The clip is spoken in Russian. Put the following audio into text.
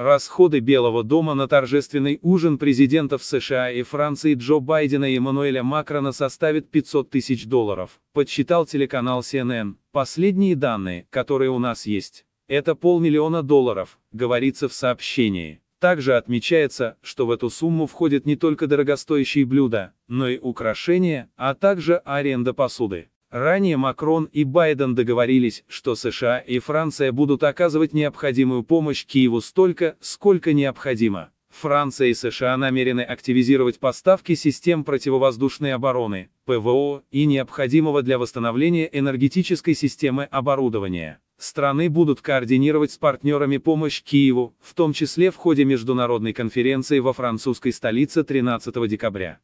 Расходы Белого дома на торжественный ужин президентов США и Франции Джо Байдена и Эммануэля Макрона составят 500 тысяч долларов, подсчитал телеканал CNN. Последние данные, которые у нас есть, это полмиллиона долларов, говорится в сообщении. Также отмечается, что в эту сумму входят не только дорогостоящие блюда, но и украшения, а также аренда посуды. Ранее Макрон и Байден договорились, что США и Франция будут оказывать необходимую помощь Киеву столько, сколько необходимо. Франция и США намерены активизировать поставки систем противовоздушной обороны, ПВО, и необходимого для восстановления энергетической системы оборудования. Страны будут координировать с партнерами помощь Киеву, в том числе в ходе международной конференции во французской столице 13 декабря.